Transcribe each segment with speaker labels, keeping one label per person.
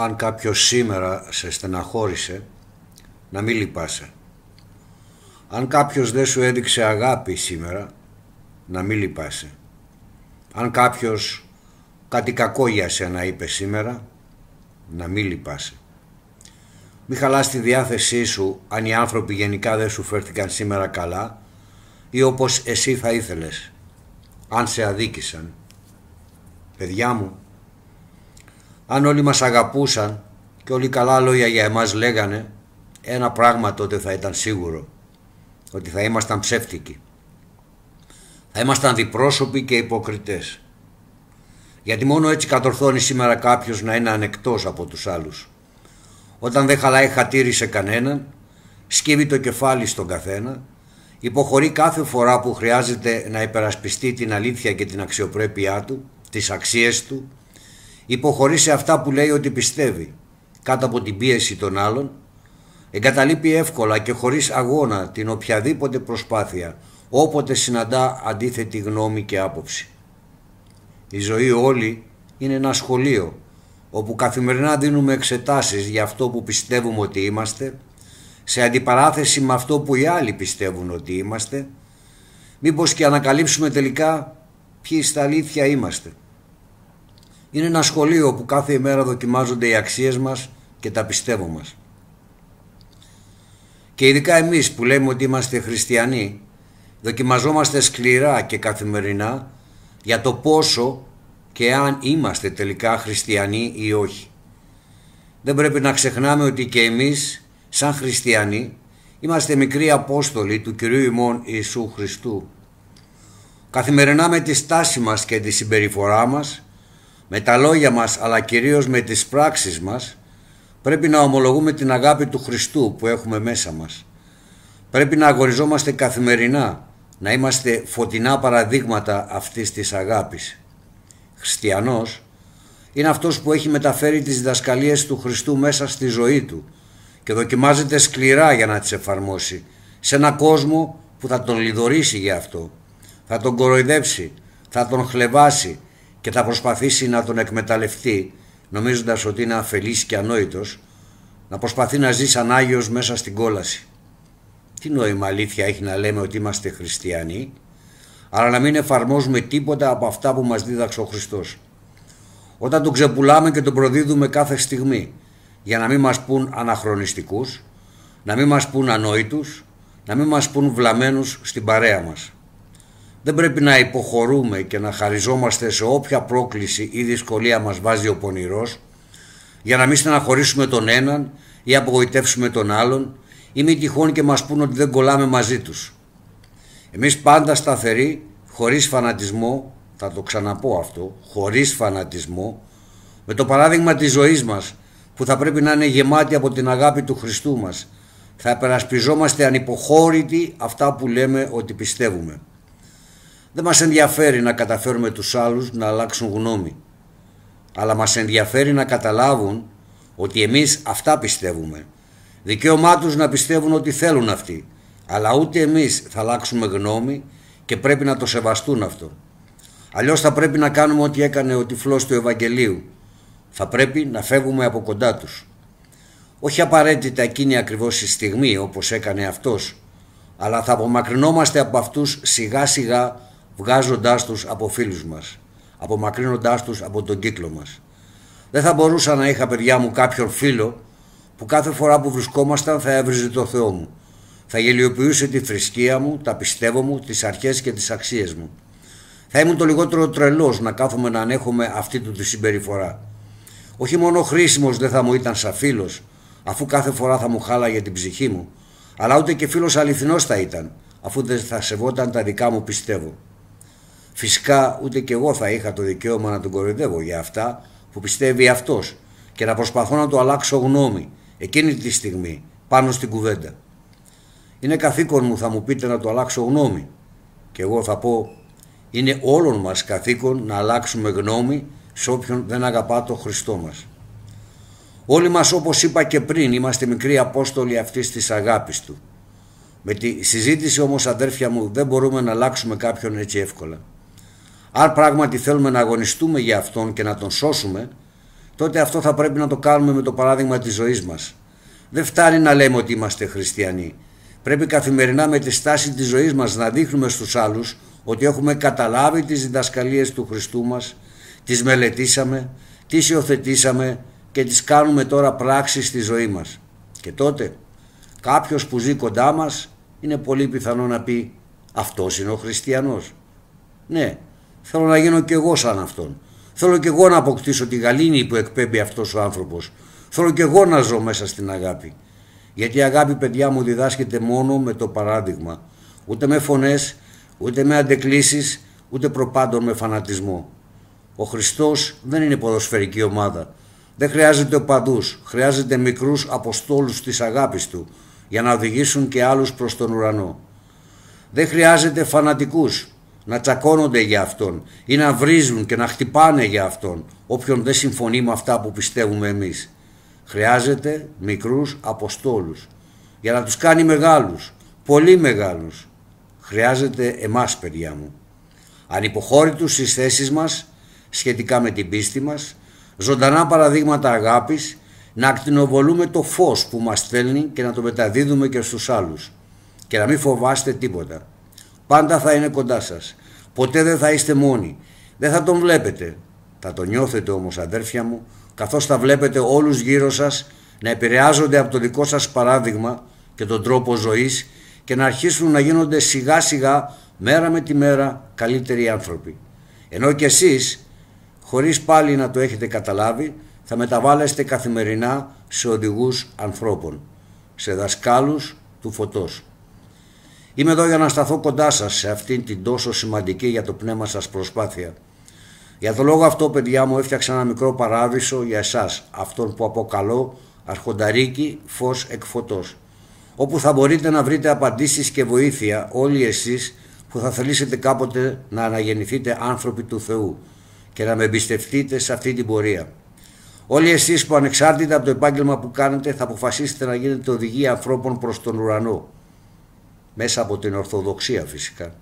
Speaker 1: αν κάποιος σήμερα σε στεναχώρησε, να μην λυπάσαι. Αν κάποιος δεν σου έδειξε αγάπη σήμερα, να μην λυπάσαι. Αν κάποιος κάτι κακό για σένα είπε σήμερα, να μην λυπάσαι. Μη χαλάς τη διάθεσή σου αν οι άνθρωποι γενικά δεν σου φέρθηκαν σήμερα καλά ή όπως εσύ θα ήθελες, αν σε αδίκησαν. Παιδιά μου, αν όλοι μας αγαπούσαν και όλοι καλά λόγια για εμάς λέγανε, ένα πράγμα τότε θα ήταν σίγουρο, ότι θα ήμασταν ψεύτικοι. Θα ήμασταν διπρόσωποι και υποκριτές. Γιατί μόνο έτσι κατορθώνει σήμερα κάποιος να είναι ανεκτός από τους άλλους. Όταν δεν χαλάει χατήρι σε κανέναν, σκύβει το κεφάλι στον καθένα, υποχωρεί κάθε φορά που χρειάζεται να υπερασπιστεί την αλήθεια και την αξιοπρέπειά του, τις αξίες του, υποχωρεί σε αυτά που λέει ότι πιστεύει κάτω από την πίεση των άλλων, εγκαταλείπει εύκολα και χωρίς αγώνα την οποιαδήποτε προσπάθεια, όποτε συναντά αντίθετη γνώμη και άποψη. Η ζωή όλη είναι ένα σχολείο, όπου καθημερινά δίνουμε εξετάσεις για αυτό που πιστεύουμε ότι είμαστε, σε αντιπαράθεση με αυτό που οι άλλοι πιστεύουν ότι είμαστε, μήπως και ανακαλύψουμε τελικά ποιοι στα αλήθεια είμαστε. Είναι ένα σχολείο που κάθε ημέρα δοκιμάζονται οι αξίες μας και τα πιστεύω μας. Και ειδικά εμείς που λέμε ότι είμαστε χριστιανοί, δοκιμαζόμαστε σκληρά και καθημερινά για το πόσο και αν είμαστε τελικά χριστιανοί ή όχι. Δεν πρέπει να ξεχνάμε ότι και εμείς, σαν χριστιανοί, είμαστε μικροί απόστολοι του Κυρίου ημών Ιησού Χριστού. Καθημερινά με τη στάση μας και τη συμπεριφορά μας, με τα λόγια μας αλλά κυρίως με τις πράξεις μας πρέπει να ομολογούμε την αγάπη του Χριστού που έχουμε μέσα μας. Πρέπει να αγοριζόμαστε καθημερινά, να είμαστε φωτεινά παραδείγματα αυτής της αγάπης. Χριστιανός είναι αυτός που έχει μεταφέρει τις διδασκαλίες του Χριστού μέσα στη ζωή του και δοκιμάζεται σκληρά για να τις εφαρμόσει σε ένα κόσμο που θα τον λιδωρήσει για αυτό, θα τον κοροϊδέψει, θα τον χλεβάσει, και θα προσπαθήσει να τον εκμεταλλευτεί νομίζοντας ότι είναι αφελής και ανόητος να προσπαθεί να ζει σαν Άγιος μέσα στην κόλαση. Τι νόημα αλήθεια έχει να λέμε ότι είμαστε χριστιανοί αλλά να μην εφαρμόζουμε τίποτα από αυτά που μας δίδαξε ο Χριστός. Όταν τον ξεπουλάμε και τον προδίδουμε κάθε στιγμή για να μην μας πούν αναχρονιστικούς, να μην μας πούν ανόητους, να μην μας πούν βλαμμένους στην παρέα μας. Δεν πρέπει να υποχωρούμε και να χαριζόμαστε σε όποια πρόκληση ή δυσκολία μας βάζει ο πονηρός για να μην στεναχωρήσουμε τον έναν ή απογοητεύσουμε τον άλλον ή μην τυχόν και μας πούν ότι δεν κολλάμε μαζί τους. Εμείς πάντα σταθεροί, χωρίς φανατισμό, θα το ξαναπώ αυτό, χωρίς φανατισμό, με το παράδειγμα της ζωής μας που θα πρέπει να είναι γεμάτη από την αγάπη του Χριστού μας. Θα περασπιζόμαστε ανυποχώρητοι αυτά που λέμε ότι πιστεύουμε. Δεν μας ενδιαφέρει να καταφέρουμε τους άλλους να αλλάξουν γνώμη. Αλλά μας ενδιαφέρει να καταλάβουν ότι εμείς αυτά πιστεύουμε. Δικαίωμά τους να πιστεύουν ότι θέλουν αυτοί. Αλλά ούτε εμείς θα αλλάξουμε γνώμη και πρέπει να το σεβαστούν αυτό. Αλλιώς θα πρέπει να κάνουμε ό,τι έκανε ο τυφλός του Ευαγγελίου. Θα πρέπει να φεύγουμε από κοντά τους. Όχι απαραίτητα εκείνη ακριβώς η στιγμή όπως έκανε αυτός, αλλά θα απομακρυνόμαστε από αυτούς σιγά σιγά βγάζοντάς τους από φίλους μας, απομακρύνοντάς τους από τον κύκλο μας. Δεν θα μπορούσα να είχα παιδιά μου κάποιον φίλο που κάθε φορά που βρισκόμασταν θα έβριζε το Θεό μου. Θα γελιοποιούσε τη θρησκεία μου, τα πιστεύω μου, τις αρχές και τις αξίες μου. Θα ήμουν το λιγότερο τρελός να κάθομαι να ανέχομαι αυτή του τη συμπεριφορά. Όχι μόνο χρήσιμος δεν θα μου ήταν σαν φίλος, αφού κάθε φορά θα μου χάλαγε την ψυχή μου, αλλά ούτε και φίλος αληθινός θα ήταν, αφού δεν θα σεβόταν τα δικά μου πιστεύω. Φυσικά ούτε και εγώ θα είχα το δικαίωμα να τον κοροϊδεύω για αυτά που πιστεύει αυτός και να προσπαθώ να του αλλάξω γνώμη εκείνη τη στιγμή πάνω στην κουβέντα. Είναι καθήκον μου θα μου πείτε να του αλλάξω γνώμη και εγώ θα πω είναι όλων μας καθήκον να αλλάξουμε γνώμη σε όποιον δεν αγαπά το Χριστό μας. Όλοι μας όπως είπα και πριν είμαστε μικροί απόστολοι αυτής της αγάπης του. Με τη συζήτηση όμως αδέρφια μου δεν μπορούμε να αλλάξουμε κάποιον έτσι εύκολα. Αν πράγματι θέλουμε να αγωνιστούμε για αυτόν και να τον σώσουμε, τότε αυτό θα πρέπει να το κάνουμε με το παράδειγμα της ζωής μας. Δεν φτάνει να λέμε ότι είμαστε χριστιανοί. Πρέπει καθημερινά με τη στάση της ζωής μας να δείχνουμε στους άλλους ότι έχουμε καταλάβει τις διδασκαλίες του Χριστού μας, τις μελετήσαμε, τις υιοθετήσαμε και τις κάνουμε τώρα πράξη στη ζωή μας. Και τότε κάποιος που ζει κοντά μας είναι πολύ πιθανό να πει «Αυτός είναι ο χριστιανός». Ναι, Θέλω να γίνω κι εγώ σαν αυτόν. Θέλω κι εγώ να αποκτήσω τη γαλήνη που εκπέμπει αυτός ο άνθρωπος. Θέλω κι εγώ να ζω μέσα στην αγάπη. Γιατί η αγάπη, παιδιά μου, διδάσκεται μόνο με το παράδειγμα. Ούτε με φωνές, ούτε με αντεκλήσει, ούτε προπάντων με φανατισμό. Ο Χριστός δεν είναι ποδοσφαιρική ομάδα. Δεν χρειάζεται οπαδού, χρειάζεται μικρούς αποστόλους της αγάπης Του για να οδηγήσουν και άλλους προς τον ουρανό. Δεν χρειάζεται φανατικούς να τσακώνονται για αυτόν ή να βρίζουν και να χτυπάνε για αυτόν όποιον δεν συμφωνεί με αυτά που πιστεύουμε εμείς. Χρειάζεται μικρούς αποστόλους για να τους κάνει μεγάλους, πολύ μεγάλους. Χρειάζεται εμάς παιδιά μου. Ανυποχώρητους στις θέσεις μας σχετικά με την πίστη μας, ζωντανά παραδείγματα αγάπης, να ακτινοβολούμε το φως που μας στέλνει και να το μεταδίδουμε και στους άλλους. Και να μην φοβάστε τίποτα. Πάντα θα είναι κοντά σας. Ποτέ δεν θα είστε μόνοι. Δεν θα τον βλέπετε. Θα τον νιώθετε όμως αδέρφια μου, καθώς θα βλέπετε όλους γύρω σας να επηρεάζονται από το δικό σας παράδειγμα και τον τρόπο ζωής και να αρχίσουν να γίνονται σιγά σιγά μέρα με τη μέρα καλύτεροι άνθρωποι. Ενώ και εσείς, χωρίς πάλι να το έχετε καταλάβει, θα μεταβάλλεστε καθημερινά σε οδηγούς ανθρώπων, σε δασκάλους του φωτός. Είμαι εδώ για να σταθώ κοντά σας σε αυτήν την τόσο σημαντική για το πνεύμα σας προσπάθεια. Για τον λόγο αυτό, παιδιά μου, έφτιαξα ένα μικρό παράδεισο για εσάς, αυτόν που αποκαλώ Αρχονταρίκη φως Εκ όπου θα μπορείτε να βρείτε απαντήσεις και βοήθεια όλοι εσείς που θα θελήσετε κάποτε να αναγεννηθείτε άνθρωποι του Θεού και να με εμπιστευτείτε σε αυτή την πορεία. Όλοι εσείς που ανεξάρτητα από το επάγγελμα που κάνετε θα αποφασίσετε να γίνετε οδηγοί ανθρώπων προς τον ουρανό μέσα από την Ορθοδοξία φυσικά.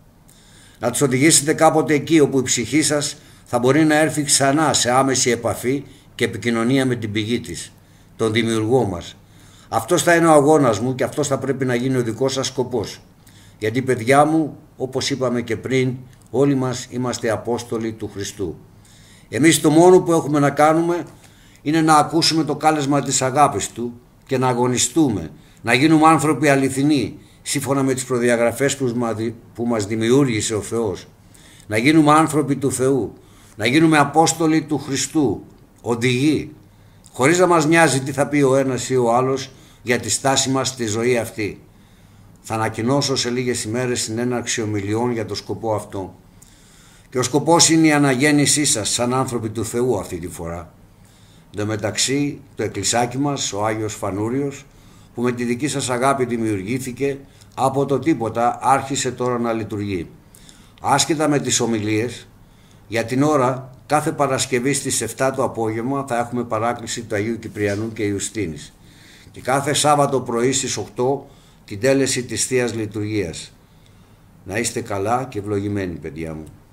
Speaker 1: Να τους οδηγήσετε κάποτε εκεί όπου η ψυχή σας θα μπορεί να έρθει ξανά σε άμεση επαφή και επικοινωνία με την πηγή της, τον δημιουργό μας. Αυτός θα είναι ο αγώνας μου και αυτός θα πρέπει να γίνει ο δικός σας σκοπός. Γιατί παιδιά μου, όπως είπαμε και πριν, όλοι μας είμαστε Απόστολοι του Χριστού. Εμείς το μόνο που έχουμε να κάνουμε είναι να ακούσουμε το κάλεσμα της αγάπης Του και να αγωνιστούμε, να γίνουμε άνθρωποι αληθινοί, σύμφωνα με τις προδιαγραφές που μας δημιούργησε ο Θεός. Να γίνουμε άνθρωποι του Θεού, να γίνουμε Απόστολοι του Χριστού, οδηγοί, χωρίς να μας νοιάζει τι θα πει ο ένας ή ο άλλος για τη στάση μας στη ζωή αυτή. Θα ανακοινώσω σε λίγες ημέρες έναρξη ομιλιών για το σκοπό αυτό. Και ο σκοπός είναι η αναγέννησή σας σαν άνθρωποι του Θεού αυτή τη φορά. Εν μεταξύ το εκκλησάκι μας, ο Άγιος Φανούριος, που με τη δική σας αγάπη δημιουργήθηκε από το τίποτα άρχισε τώρα να λειτουργεί. Άσχετα με τις ομιλίες, για την ώρα κάθε Παρασκευή στις 7 το απόγευμα θα έχουμε παράκληση του Αγίου Κυπριανού και Ιουστίνης και κάθε Σάββατο πρωί στις 8 την τέλεση της Θείας Λειτουργίας. Να είστε καλά και ευλογημένοι παιδιά μου.